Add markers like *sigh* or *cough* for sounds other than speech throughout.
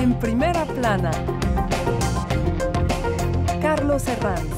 En primera plana, Carlos Herranz.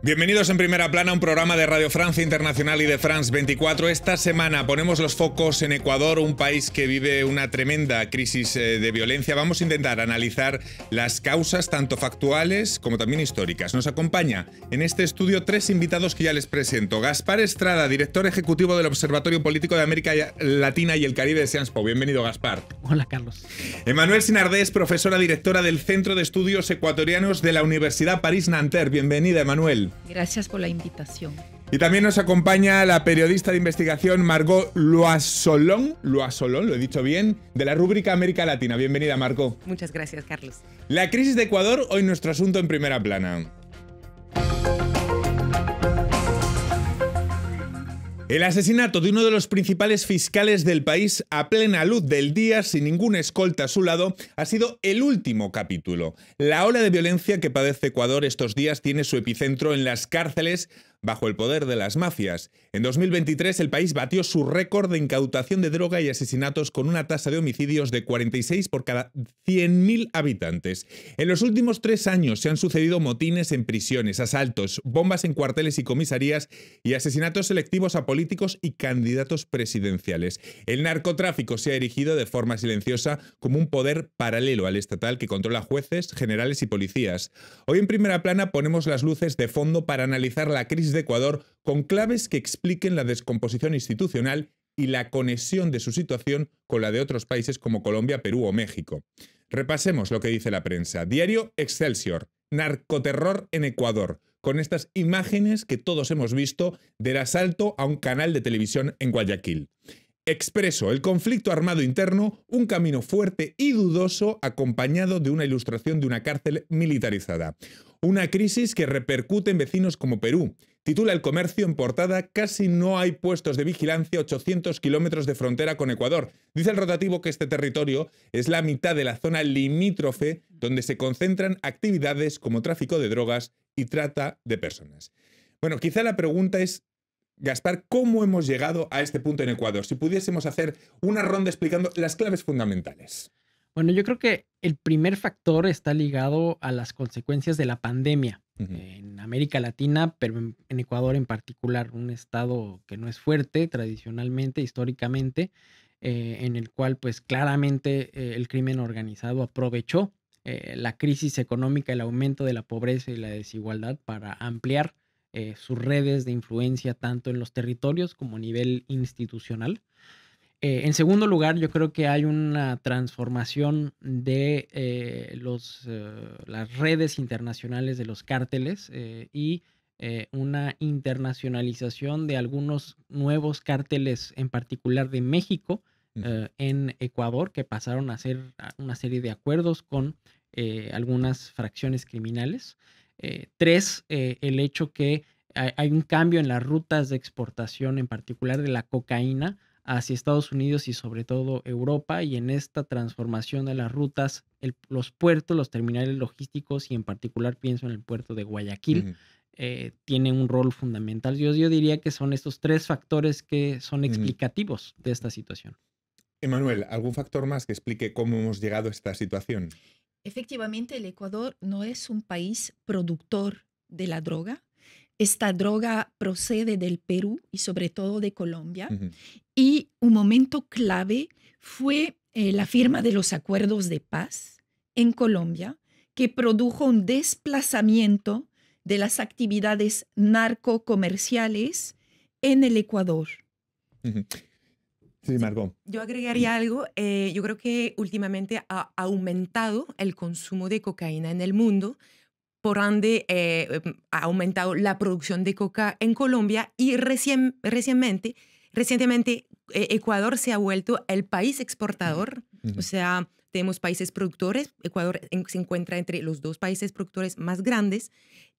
Bienvenidos en primera plana a un programa de Radio Francia Internacional y de France 24. Esta semana ponemos los focos en Ecuador, un país que vive una tremenda crisis eh, de violencia. Vamos a intentar analizar las causas tanto factuales como también históricas. Nos acompaña en este estudio tres invitados que ya les presento. Gaspar Estrada, director ejecutivo del Observatorio Político de América Latina y el Caribe de Sciences Bienvenido, Gaspar. Hola, Carlos. Emanuel Sinardés, profesora directora del Centro de Estudios Ecuatorianos de la Universidad París-Nanterre. Bienvenida, Emanuel. Gracias por la invitación. Y también nos acompaña la periodista de investigación Margot Loasolón, Loasolón, lo he dicho bien, de la rúbrica América Latina. Bienvenida, Margot. Muchas gracias, Carlos. La crisis de Ecuador, hoy nuestro asunto en primera plana. El asesinato de uno de los principales fiscales del país a plena luz del día, sin ningún escolta a su lado, ha sido el último capítulo. La ola de violencia que padece Ecuador estos días tiene su epicentro en las cárceles bajo el poder de las mafias. En 2023 el país batió su récord de incautación de droga y asesinatos con una tasa de homicidios de 46 por cada 100.000 habitantes. En los últimos tres años se han sucedido motines en prisiones, asaltos, bombas en cuarteles y comisarías y asesinatos selectivos a políticos y candidatos presidenciales. El narcotráfico se ha erigido de forma silenciosa como un poder paralelo al estatal que controla jueces, generales y policías. Hoy en primera plana ponemos las luces de fondo para analizar la crisis de Ecuador con claves que expliquen la descomposición institucional y la conexión de su situación con la de otros países como Colombia, Perú o México. Repasemos lo que dice la prensa. Diario Excelsior, narcoterror en Ecuador, con estas imágenes que todos hemos visto del asalto a un canal de televisión en Guayaquil. Expreso, el conflicto armado interno, un camino fuerte y dudoso acompañado de una ilustración de una cárcel militarizada. Una crisis que repercute en vecinos como Perú, Titula el comercio en portada, casi no hay puestos de vigilancia 800 kilómetros de frontera con Ecuador. Dice el rotativo que este territorio es la mitad de la zona limítrofe donde se concentran actividades como tráfico de drogas y trata de personas. Bueno, quizá la pregunta es, Gaspar, ¿cómo hemos llegado a este punto en Ecuador? Si pudiésemos hacer una ronda explicando las claves fundamentales. Bueno, yo creo que el primer factor está ligado a las consecuencias de la pandemia en América Latina, pero en Ecuador en particular, un estado que no es fuerte tradicionalmente, históricamente, eh, en el cual pues claramente eh, el crimen organizado aprovechó eh, la crisis económica, el aumento de la pobreza y la desigualdad para ampliar sus redes de influencia tanto en los territorios como a nivel institucional. Eh, en segundo lugar, yo creo que hay una transformación de eh, eh, las redes internacionales de los cárteles y una internacionalización de algunos nuevos cárteles, en particular de México, en Ecuador, que pasaron a hacer una serie de acuerdos con algunas fracciones criminales. tres, el hecho que hay un cambio en las rutas de exportación, en particular de la cocaína, hacia Estados Unidos y sobre todo Europa y en esta transformación de las rutas, los puertos, los terminales logísticos y en particular pienso en el puerto de Guayaquil, tiene eh, tienen un rol fundamental. Yo, yo diría que son estos tres factores que son explicativos de esta situación. Emanuel, ¿algún factor más que explique cómo hemos llegado a esta situación? Efectivamente, el Ecuador no es un país productor de la droga, esta droga procede del Perú y sobre todo de Colombia. Y un momento clave fue eh, la firma de los acuerdos de paz en Colombia, que produjo un desplazamiento de las actividades narcocomerciales en el Ecuador. Sí, Margot. Yo agregaría algo. Eh, yo creo que últimamente ha aumentado el consumo de cocaína en el mundo grande eh, mm, ha aumentado la producción de coca en Colombia y recientemente, recientemente eh, Ecuador se ha vuelto el país exportador, o sea, tenemos países productores, Ecuador se encuentra entre los dos países productores más grandes,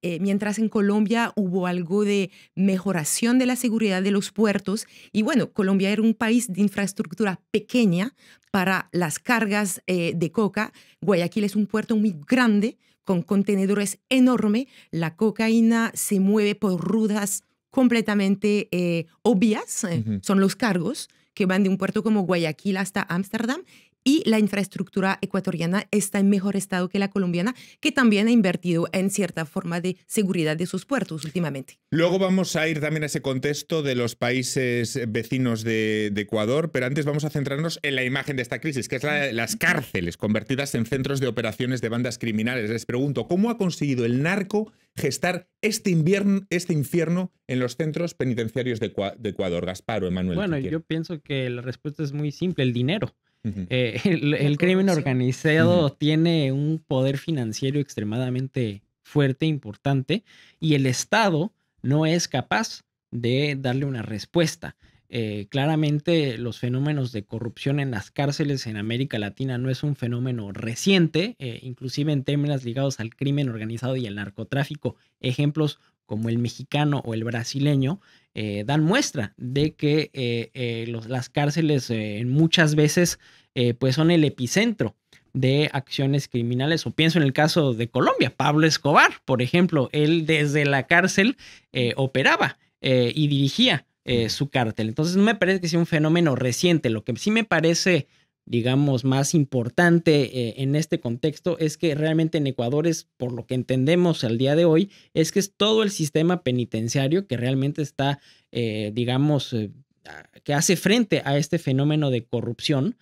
eh, mientras en Colombia hubo algo de mejoración de la seguridad de los puertos y bueno, Colombia era un país de infraestructura pequeña para las cargas de coca, Guayaquil es un puerto muy grande, con contenedores enormes, la cocaína se mueve por rutas completamente eh, obvias, eh, son los cargos que van de un puerto como Guayaquil hasta Ámsterdam y la infraestructura ecuatoriana está en mejor estado que la colombiana, que también ha invertido en cierta forma de seguridad de sus puertos últimamente. Luego vamos a ir también a ese contexto de los países vecinos de, Ecuador, pero antes vamos a centrarnos en la imagen de esta crisis, que es la, las cárceles convertidas en centros de operaciones de bandas criminales. Les pregunto, ¿cómo ha conseguido el narco gestar este, invierno, este infierno en los centros penitenciarios de, de Ecuador? o Emanuel. Bueno, yo pienso que la respuesta es muy simple, el dinero. Eh, *laughs* el, crimen organizado tiene un poder financiero extremadamente fuerte, importante, y el Estado no es capaz de darle una respuesta. Eh, claramente los fenómenos de corrupción en las cárceles en América Latina no es un fenómeno reciente, eh, inclusive en términos ligados al crimen organizado y al narcotráfico, ejemplos como el mexicano o el brasileño eh, dan muestra de que eh, eh, las cárceles muchas veces pues son el epicentro de acciones criminales o pienso en el caso de Colombia, Pablo Escobar, por ejemplo, él desde la cárcel operaba y dirigía su cártel. Entonces no me parece que sea un fenómeno reciente, lo que sí me parece digamos, más importante eh, en este contexto es que realmente en Ecuador es, por lo que entendemos al día de hoy, es que es todo el sistema penitenciario que realmente está, eh, digamos, eh, que hace frente a este fenómeno de corrupción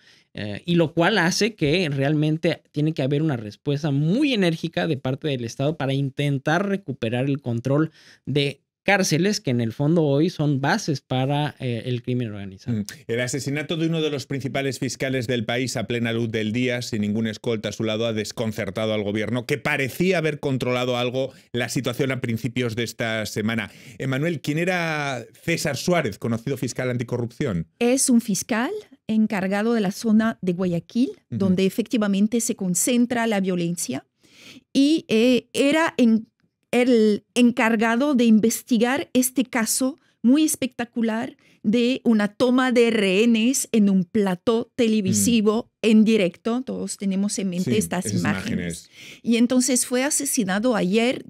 y lo cual hace que realmente tiene que haber una respuesta muy enérgica de parte del Estado para intentar recuperar el control de cárceles que en el fondo hoy son bases para eh, el crimen organizado. Mm. El asesinato de uno de los principales fiscales del país a plena luz del día, sin ningún escolta a su lado, ha desconcertado al gobierno, que parecía haber controlado algo la situación a principios de esta semana. Emanuel, ¿quién era César Suárez, conocido fiscal anticorrupción? Es un fiscal encargado de la zona de Guayaquil, donde efectivamente se concentra la violencia y eh, era en el encargado de investigar este caso muy espectacular de una toma de rehenes en un plató televisivo en directo. Todos tenemos en mente estas imágenes. Y entonces fue asesinado ayer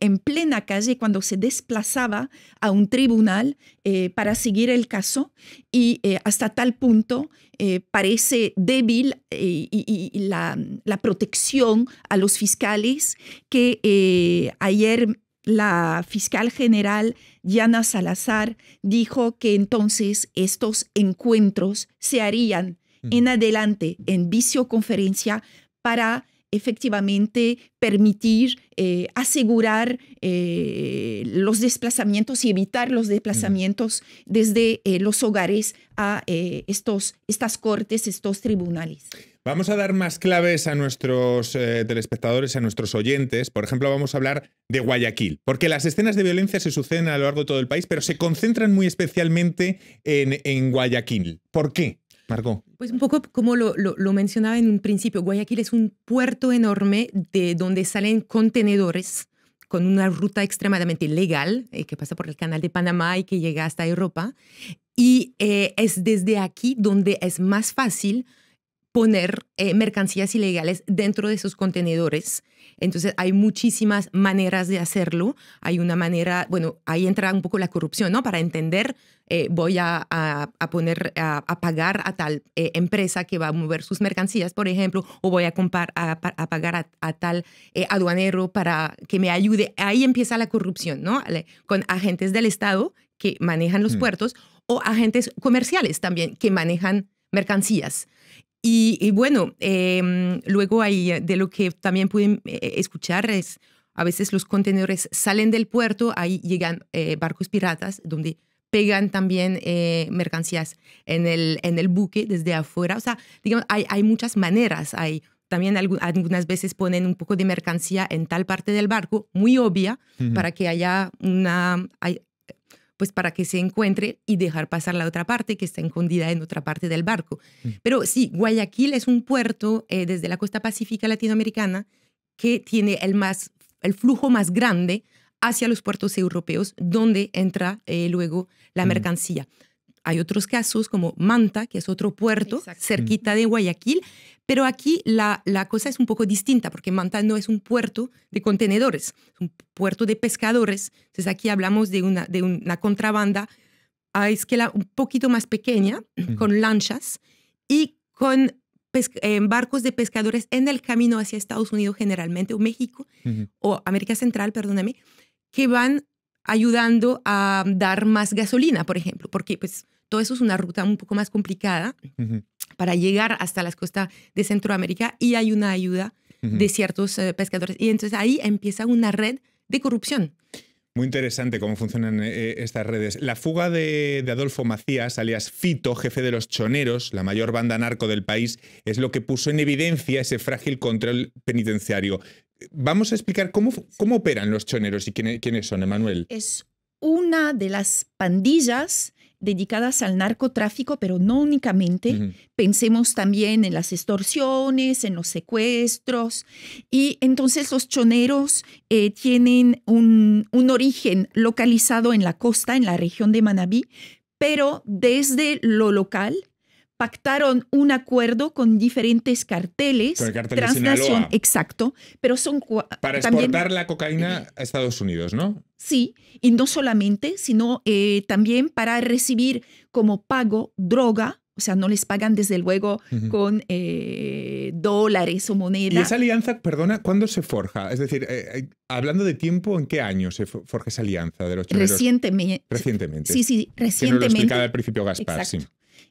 en plena calle cuando se desplazaba a un tribunal eh, para seguir el caso y eh, hasta tal punto eh, parece débil la, protección a los fiscales que ayer la fiscal general Diana Salazar dijo que entonces estos encuentros se harían mm. en adelante en vicioconferencia para efectivamente permitir eh, asegurar eh, los desplazamientos y evitar los desplazamientos desde eh, los hogares a estos, estas cortes, estos tribunales. Vamos a dar más claves a nuestros telespectadores, a nuestros oyentes. Por ejemplo, vamos a hablar de Guayaquil, porque las escenas de violencia se suceden a lo largo de todo el país, pero se concentran muy especialmente en, en Guayaquil. ¿Por qué? Pues un poco como lo, mencionaba en un principio, Guayaquil es un puerto enorme de donde salen contenedores con una ruta extremadamente legal eh, que pasa por el canal de Panamá y que llega hasta Europa. Y eh, es desde aquí donde es más fácil poner eh, mercancías ilegales dentro de sus contenedores. Entonces hay muchísimas maneras de hacerlo. Hay una manera, bueno, ahí entra un poco la corrupción, ¿no? Para entender, eh, voy a, a, poner, a, pagar a tal eh, empresa que va a mover sus mercancías, por ejemplo, o voy a, a pagar a, tal aduanero para que me ayude. Ahí empieza la corrupción, ¿no? Con agentes del Estado que manejan los mm. puertos o agentes comerciales también que manejan mercancías. Y, bueno, em, luego hay eh, de lo que también pueden em, eh, escuchar es, a veces los contenedores salen del puerto, ahí llegan eh, barcos piratas donde pegan también mercancías en el, en el buque desde afuera. O sea, digamos, hay, hay muchas maneras. Hay también algunas veces ponen un poco de mercancía en tal parte del barco, muy obvia, para que haya una, hay, pues para que se encuentre y dejar pasar la otra parte que está escondida en otra parte del barco. Mm. Pero sí, Guayaquil es un puerto eh, desde la costa pacífica latinoamericana que tiene el, más, el flujo más grande hacia los puertos europeos donde entra eh, luego la mm. mercancía. Hay otros casos como Manta, que es otro puerto cerquita de Guayaquil, pero aquí la, la, cosa es un poco distinta, porque Manta no es un puerto de contenedores, es un puerto de pescadores. Entonces aquí hablamos de una, de una contrabanda a escala un poquito más pequeña, con lanchas y con eh, barcos de pescadores en el camino hacia Estados Unidos generalmente, o México, o América Central, perdóname, que van ayudando a dar más gasolina, por ejemplo, porque pues todo eso es una ruta un poco más complicada para llegar hasta las costas de Centroamérica y hay una ayuda de ciertos eh, pescadores. Y entonces ahí empieza una red de corrupción. Muy interesante cómo funcionan eh, eh, estas redes. La fuga de, Adolfo Macías, alias Fito, jefe de los Choneros, la mayor banda narco del país, es lo que puso en evidencia ese frágil control penitenciario. Vamos a explicar cómo, cómo operan los choneros y e-, quiénes son, Emanuel. Es una de las pandillas dedicadas al narcotráfico, pero no únicamente. Pensemos también en las extorsiones, en los secuestros. Y entonces los choneros eh, tienen un, un origen localizado en la costa, en la región de Manabí, pero desde lo local pactaron un acuerdo con diferentes carteles. Con Exacto, pero son... Para exportar la cocaína a Estados Unidos, ¿no? Sí, y no solamente, sino eh, también para recibir como pago droga, o sea, no les pagan desde luego con eh, dólares o monedas. ¿Y esa alianza, perdona, cuándo se forja? Es decir, eh, hablando de tiempo, ¿en qué año se forja esa alianza de los chicos? Recientemente. Recientemente. Sí, sí, recientemente. al principio Gaspar,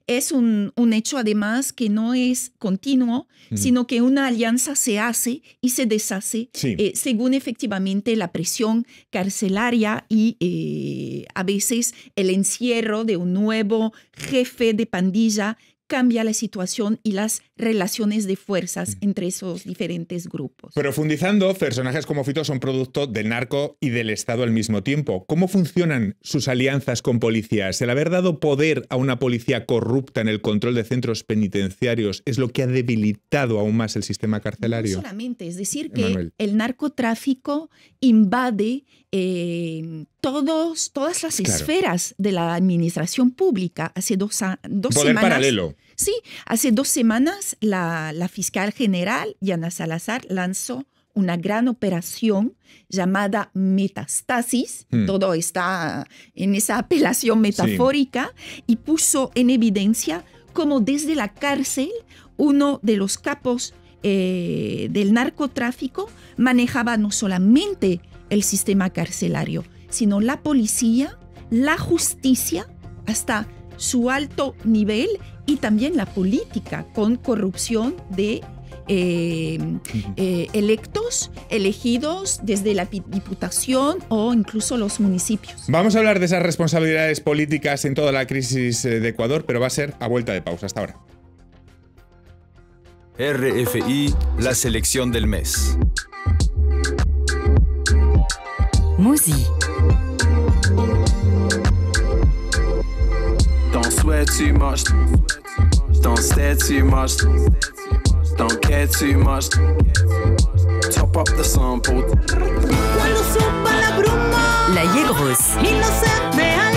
es un, un, hecho además que no es continuo, sino que una alianza se hace y se deshace eh, según efectivamente la presión carcelaria y eh, a veces el encierro de un nuevo jefe de pandilla cambia la situación y las relaciones de fuerzas mm. entre esos diferentes grupos. Profundizando, personajes como Fito son producto del narco y del Estado al mismo tiempo. ¿Cómo funcionan sus alianzas con policías? El haber dado poder a una policía corrupta en el control de centros penitenciarios es lo que ha debilitado aún más el sistema carcelario. No solamente, es decir, que el narcotráfico invade todos, todas las esferas de la administración pública. Hace dos, dos semanas. Sí, hace dos semanas la, fiscal general, Yana Salazar, lanzó una gran operación llamada metastasis, hmm. todo está en esa apelación metafórica, y puso en evidencia cómo desde la cárcel uno de los capos eh, del narcotráfico manejaba no solamente el sistema carcelario, sino la policía, la justicia, hasta su alto nivel y también la política con corrupción de eh, eh, electos, elegidos desde la diputación o incluso los municipios. Vamos a hablar de esas responsabilidades políticas en toda la crisis eh, de Ecuador, pero va a ser a vuelta de pausa hasta ahora. RFI, la selección del mes. Mousi. Don't swear too much. Don't stare too much. Don't care too much. Top up the sample. Cuando la bruma, la grosse. Y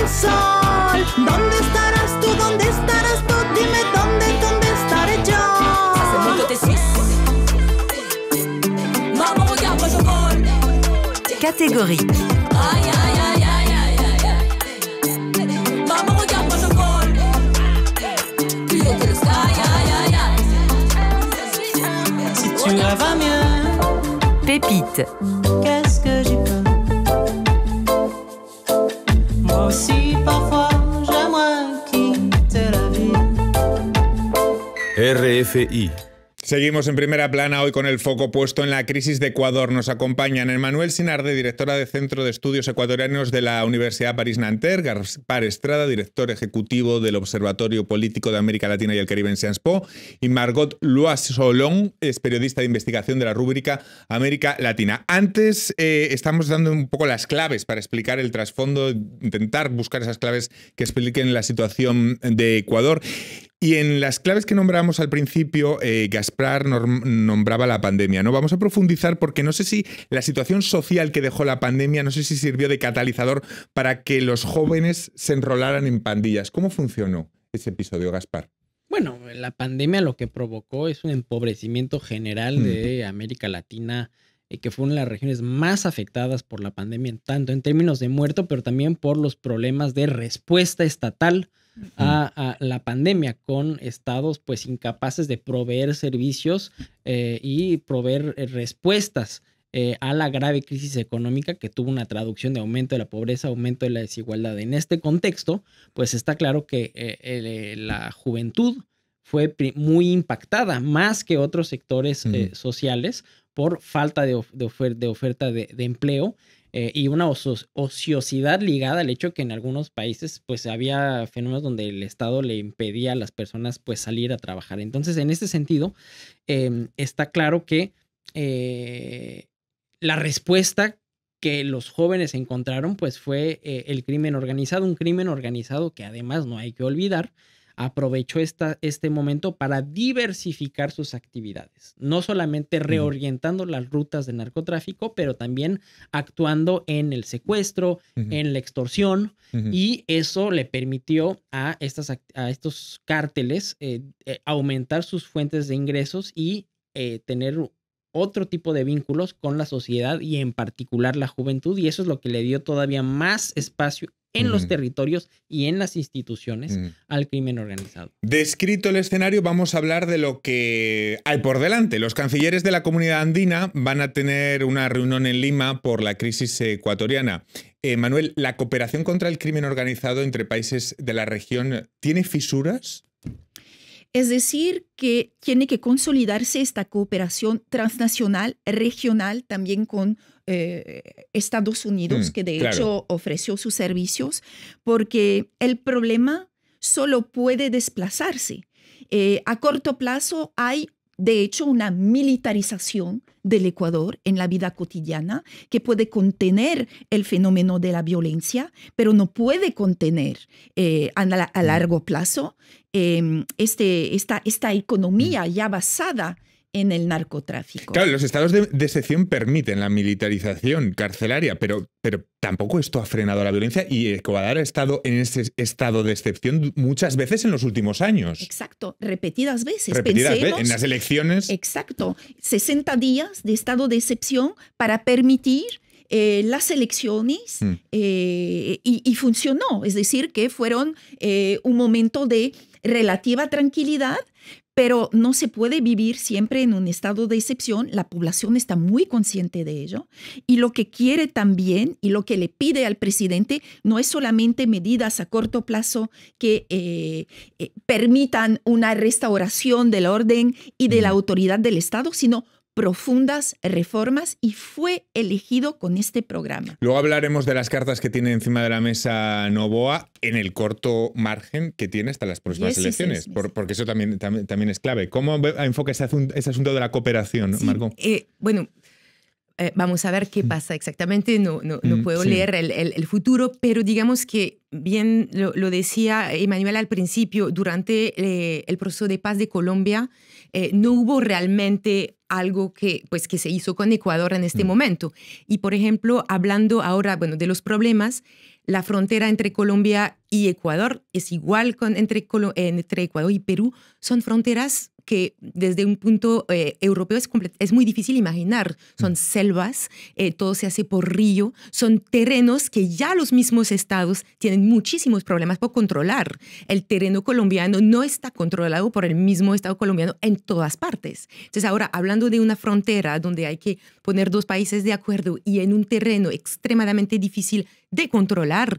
sol. catégorie. tu Pépite. Qu'est-ce que j'y peux Moi aussi, parfois, j'aimerais la RFI e Seguimos en primera plana hoy con el foco puesto en la crisis de Ecuador. Nos acompañan Emmanuel Sinarde, directora de Centro de Estudios Ecuatorianos de la Universidad París-Nanterre, Gaspar Estrada, director ejecutivo del Observatorio Político de América Latina y el Caribe en Sciences Po, y Margot Luas Solón, es periodista de investigación de la rúbrica América Latina. Antes eh, estamos dando un poco las claves para explicar el trasfondo, intentar buscar esas claves que expliquen la situación de Ecuador. Y en las claves que nombramos al principio, eh, Gaspar nombraba la pandemia. No vamos a profundizar porque no sé si la situación social que dejó la pandemia, no sé si sirvió de catalizador para que los jóvenes se enrolaran en pandillas. ¿Cómo funcionó ese episodio, Gaspar? Bueno, la pandemia lo que provocó es un empobrecimiento general de América Latina, eh, que fue una de las regiones más afectadas por la pandemia, tanto en términos de muerto, pero también por los problemas de respuesta estatal a, la pandemia con estados pues incapaces de proveer servicios eh, y proveer eh, respuestas eh, a la grave crisis económica que tuvo una traducción de aumento de la pobreza, aumento de la desigualdad. En este contexto, pues está claro que la juventud fue muy impactada, más que otros sectores sociales, por falta de, oferta de empleo eh, y una ociosidad ligada al hecho que en algunos países pues había fenómenos donde el Estado le impedía a las personas pues salir a trabajar. Entonces, en este sentido, em, está claro que eh, la respuesta que los jóvenes encontraron pues fue eh, el crimen organizado, un crimen organizado que además no hay que olvidar, aprovechó esta, este momento para diversificar sus actividades, no solamente reorientando las rutas de narcotráfico, pero también actuando en el secuestro, en la extorsión, y eso le permitió a, estas, a estos cárteles eh, eh, aumentar sus fuentes de ingresos y eh, tener otro tipo de vínculos con la sociedad y en particular la juventud y eso es lo que le dio todavía más espacio en los territorios y en las instituciones al crimen organizado. Descrito el escenario, vamos a hablar de lo que hay por delante. Los cancilleres de la comunidad andina van a tener una reunión en Lima por la crisis ecuatoriana. Eh, Manuel, ¿la cooperación contra el crimen organizado entre países de la región tiene fisuras? Es decir, que tiene que consolidarse esta cooperación transnacional, regional, también con eh, Estados Unidos, mm, que de hecho ofreció sus servicios, porque el problema solo puede desplazarse. Eh, a corto plazo hay de hecho una militarización del Ecuador en la vida cotidiana que puede contener el fenómeno de la violencia, pero no puede contener eh, a, mm. largo plazo em, este, esta, esta, economía mm. ya basada en el narcotráfico. Claro, los estados de, excepción permiten la militarización carcelaria, pero, pero tampoco esto ha frenado la violencia y Ecuador ha estado en ese estado de excepción muchas veces en los últimos años. Exacto, repetidas veces. en las elecciones. Exacto, 60 días de estado de excepción para permitir eh, las elecciones mm. eh, y, funcionó, es decir, que fueron eh, un momento de relativa tranquilidad, pero no se puede vivir siempre en un estado de excepción, la población está muy consciente de ello y lo que quiere también y lo que le pide al presidente no es solamente medidas a corto plazo que eh, eh, permitan una restauración del orden y de la autoridad del Estado, sino profundas reformas y fue elegido con este programa. Luego hablaremos de las cartas que tiene encima de la mesa Novoa en el corto margen que tiene hasta las próximas elecciones, porque eso también, también, es clave. ¿Cómo enfoca ese, asunto de la cooperación, Margot? Eh, bueno, eh, vamos a ver qué mm. pasa exactamente, no, no, mm, puedo leer el, futuro, pero digamos que bien lo, decía Emanuel al principio, durante eh, el proceso de paz de Colombia no hubo realmente algo que, pues, que se hizo con Ecuador en este mm. momento. Y, por ejemplo, hablando ahora bueno, de los problemas, la frontera entre Colombia y Ecuador es igual con entre, entre Ecuador y Perú. Son fronteras que desde un punto eh, europeo es, es, muy difícil imaginar. Son mm. selvas, eh, todo se hace por río, son terrenos que ya los mismos estados tienen muchísimos problemas por controlar. El terreno colombiano no está controlado por el mismo estado colombiano en todas partes. Entonces ahora, hablando de una frontera donde hay que poner dos países de acuerdo y en un terreno extremadamente difícil de controlar,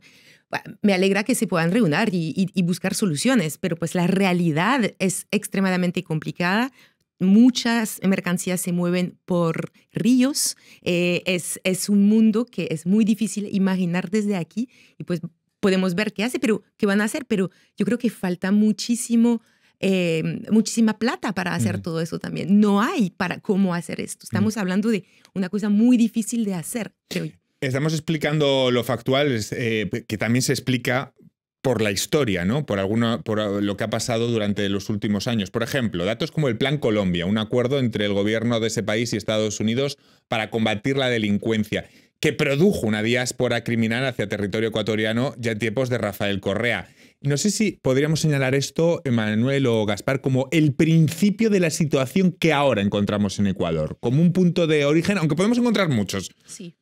me alegra que se puedan reunir y, buscar soluciones, pero pues la realidad es extremadamente complicada. Muchas mercancías se mueven por ríos. Eh, es, es un mundo que es muy difícil imaginar desde aquí y pues podemos ver qué hace, pero qué van a hacer. Pero yo creo que falta muchísimo em, muchísima plata para hacer todo eso también. No hay para cómo hacer esto. Estamos hablando de una cosa muy difícil de hacer, creo yo. Estamos explicando lo factual, eh, que también se explica por la historia, ¿no? Por alguna, por lo que ha pasado durante los últimos años. Por ejemplo, datos como el Plan Colombia, un acuerdo entre el gobierno de ese país y Estados Unidos para combatir la delincuencia, que produjo una diáspora criminal hacia territorio ecuatoriano ya en tiempos de Rafael Correa. No sé si podríamos señalar esto, Emanuel o Gaspar, como el principio de la situación que ahora encontramos en Ecuador, como un punto de origen, aunque podemos encontrar muchos. Sí.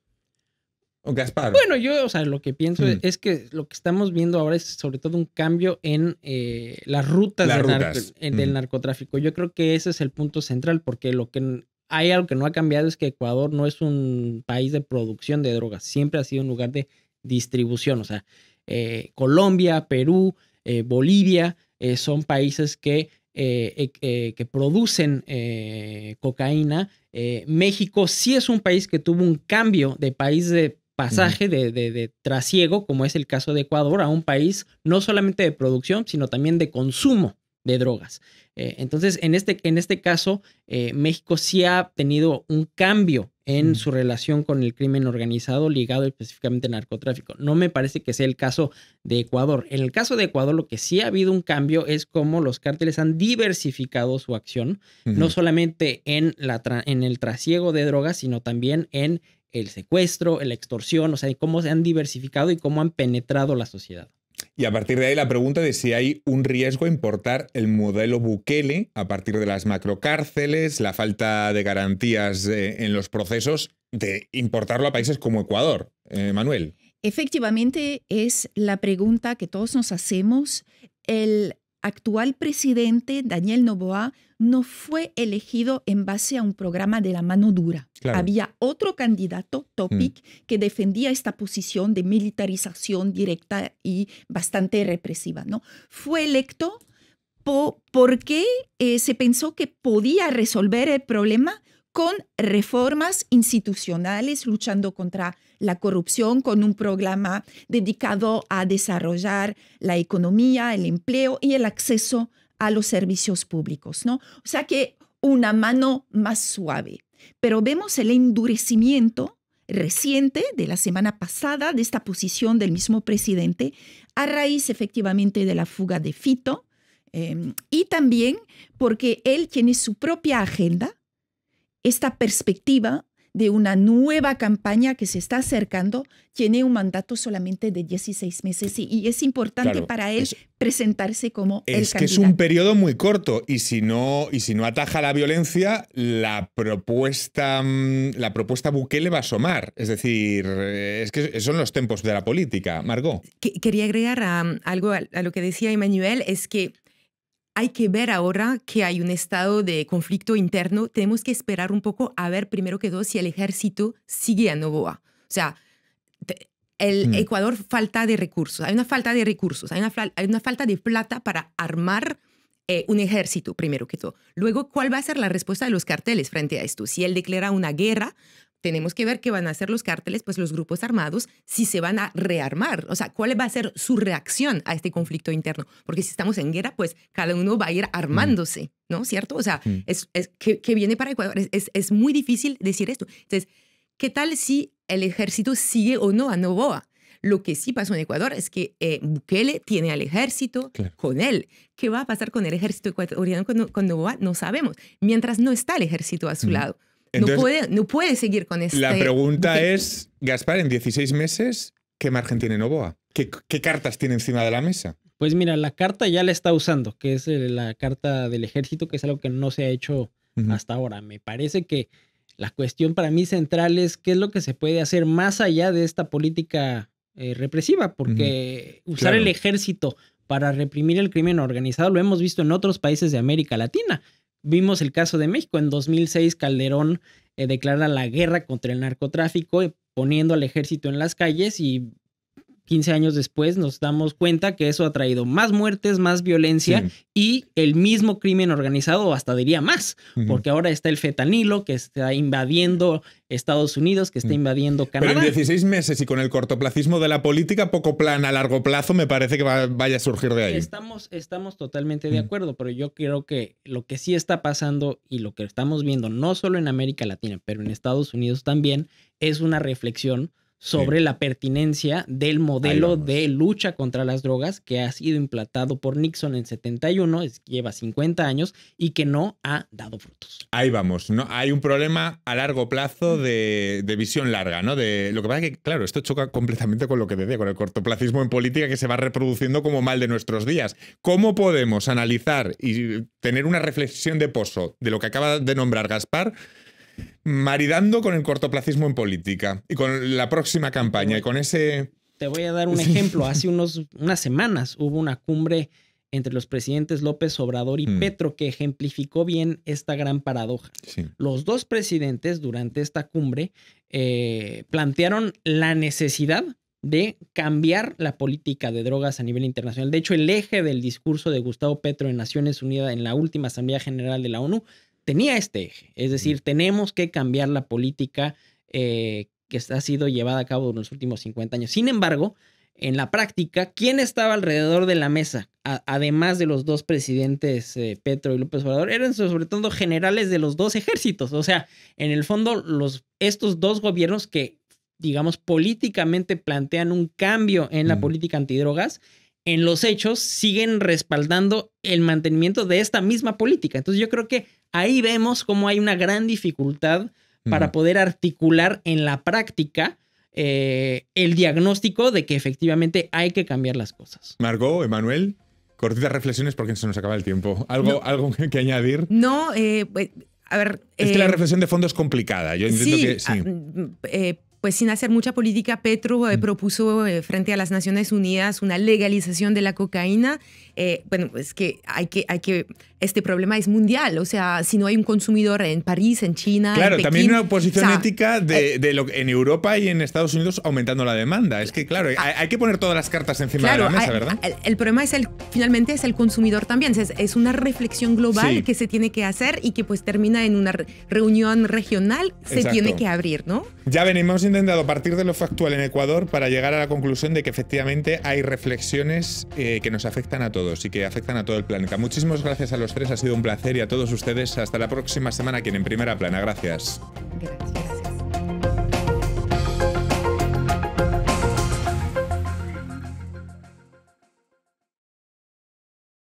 Gaspar. Bueno, yo, o sea, lo que pienso hmm. es que lo que estamos viendo ahora es sobre todo un cambio en eh, las rutas, del, hmm. narcotráfico. Yo creo que ese es el punto central, porque lo que hay algo que no ha cambiado es que Ecuador no es un país de producción de drogas, siempre ha sido un lugar de distribución. O sea, eh, Colombia, Perú, eh, Bolivia eh, son países que, e, que producen cocaína. México sí es un país que tuvo un cambio de país de pasaje de, trasiego, como es el caso de Ecuador, a un país no solamente de producción, sino también de consumo de drogas. Eh, entonces, en este, en este caso, eh, México sí ha tenido un cambio en su relación con el crimen organizado ligado específicamente al narcotráfico. No me parece que sea el caso de Ecuador. En el caso de Ecuador, lo que sí ha habido un cambio es cómo los cárteles han diversificado su acción, no solamente en, la en el trasiego de drogas, sino también en el secuestro, la extorsión, o sea, cómo se han diversificado y cómo han penetrado la sociedad. Y a partir de ahí la pregunta de si hay un riesgo a importar el modelo Bukele a partir de las macrocárceles, la falta de garantías eh, en los procesos, de importarlo a países como Ecuador. Eh, Manuel. Efectivamente, es la pregunta que todos nos hacemos. El actual presidente Daniel Novoa no fue elegido en base a un programa de la mano dura. Había otro candidato, Topic, mm. que defendía esta posición de militarización directa y bastante represiva. ¿no? Fue electo porque eh, se pensó que podía resolver el problema con reformas institucionales, luchando contra la corrupción con un programa dedicado a desarrollar la economía, el empleo y el acceso a los servicios públicos, ¿no? O sea que una mano más suave. Pero vemos el endurecimiento reciente de la semana pasada de esta posición del mismo presidente a raíz efectivamente de la fuga de Fito em, y también porque él tiene su propia agenda, esta perspectiva de una nueva campaña que se está acercando, tiene un mandato solamente de 16 meses y, es importante para él presentarse como el candidato. Es que es un periodo muy corto y si no y si no ataja la violencia, la propuesta mm, la propuesta Bukele va a asomar, es decir, eh, es que son los tiempos de la política, Margot. quería agregar algo a, a, lo que decía Emanuel es que hay que ver ahora que hay un estado de conflicto interno, tenemos que esperar un poco a ver primero que todo si el ejército sigue a Novoa. O sea, el mm. Ecuador falta de recursos, hay una falta de recursos, hay una, falta de plata para armar eh, un ejército, primero que todo. Luego, ¿cuál va a ser la respuesta de los carteles frente a esto? Si él declara una guerra tenemos que ver qué van a hacer los cárteles, pues los grupos armados, si se van a rearmar, o sea, cuál va a ser su reacción a este conflicto interno, porque si estamos en guerra, pues cada uno va a ir armándose, mm. ¿no? ¿Cierto? O sea, mm. ¿qué es, que, viene para Ecuador, es, es, muy difícil decir esto. Entonces, ¿qué tal si el ejército sigue o no a Novoa? Lo que sí pasó en Ecuador es que eh, Bukele tiene al ejército con él. ¿Qué va a pasar con el ejército ecuatoriano con Novoa? No sabemos. Mientras no está el ejército a su mm. lado no, puede, no puede seguir con esto. La este pregunta es, Gaspar, en 16 meses, ¿qué margen tiene Novoa? ¿Qué, ¿Qué, cartas tiene encima de la mesa? Pues mira, la carta ya la está usando, que es eh, la carta del ejército, que es algo que no se ha hecho hasta ahora. Me parece que la cuestión para mí central es qué es lo que se puede hacer más allá de esta política eh, represiva, porque usar el ejército para reprimir el crimen organizado lo hemos visto en otros países de América Latina. Vimos el caso de México. En 2006 Calderón eh, declara la guerra contra el narcotráfico, eh, poniendo al ejército en las calles y 15 años después nos damos cuenta que eso ha traído más muertes, más violencia y el mismo crimen organizado, hasta diría más, porque ahora está el fetanilo que está invadiendo Estados Unidos, que está mm. invadiendo Canadá. Pero en 16 meses y con el cortoplacismo de la política, poco plan a largo plazo, me parece que vaya a surgir de ahí. Estamos, estamos totalmente de mm. acuerdo, pero yo creo que lo que sí está pasando y lo que estamos viendo, no solo en América Latina, pero en Estados Unidos también, es una reflexión sobre la pertinencia del modelo de lucha contra las drogas que ha sido implantado por Nixon en 71, lleva 50 años y que no ha dado frutos. Ahí vamos, ¿no? hay un problema a largo plazo de, visión larga, ¿no? De, lo que pasa es que, claro, esto choca completamente con lo que decía, con el cortoplacismo en política que se va reproduciendo como mal de nuestros días. ¿Cómo podemos analizar y tener una reflexión de pozo de lo que acaba de nombrar Gaspar? maridando con el cortoplacismo en política y con la próxima campaña y con ese... Te voy a dar un *laughs* ejemplo. Hace unos, unas semanas hubo una cumbre entre los presidentes López Obrador y mm. Petro que ejemplificó bien esta gran paradoja. Los dos presidentes durante esta cumbre eh, plantearon la necesidad de cambiar la política de drogas a nivel internacional. De hecho, el eje del discurso de Gustavo Petro en Naciones Unidas en la última Asamblea General de la ONU tenía este eje. Es decir, tenemos que cambiar la política eh, que ha sido llevada a cabo en los últimos 50 años. Sin embargo, en la práctica, ¿quién estaba alrededor de la mesa? además de los dos presidentes eh, Petro y López Obrador, eran sobre todo generales de los dos ejércitos. O sea, en el fondo, estos dos gobiernos que, digamos, políticamente plantean un cambio en la política antidrogas, en los hechos siguen respaldando el mantenimiento de esta misma política. Entonces yo creo que Ahí vemos cómo hay una gran dificultad para poder articular en la práctica eh, el diagnóstico de que efectivamente hay que cambiar las cosas. Margot, Emanuel, cortitas reflexiones porque se nos acaba el tiempo. ¿Algo, que añadir? No, eh, pues, a ver... Es que la eh, reflexión de fondo es complicada. Yo entiendo que... Ah, sí. pues sin hacer mucha política, Petro propuso frente a las Naciones Unidas una legalización de la cocaína. bueno, es pues que hay que, hay que este problema es mundial. O sea, si no hay un consumidor en París, en China. Claro, en Pekín, también una oposición ética eh, de, en Europa y en Estados Unidos aumentando la demanda. Es que, claro, hay, que poner todas las cartas encima de la mesa, ¿verdad? El, problema es el, finalmente es el consumidor también. Es, una reflexión global que se tiene que hacer y que pues termina en una reunión regional, se tiene que abrir, ¿no? Ya venimos hemos intentado partir de lo factual en Ecuador para llegar a la conclusión de que efectivamente hay reflexiones eh, que nos afectan a todos y que afectan a todo el planeta. Muchísimas gracias a los tres. Ha sido un placer y a todos ustedes. Hasta la próxima semana aquí en Primera Plana. Gracias.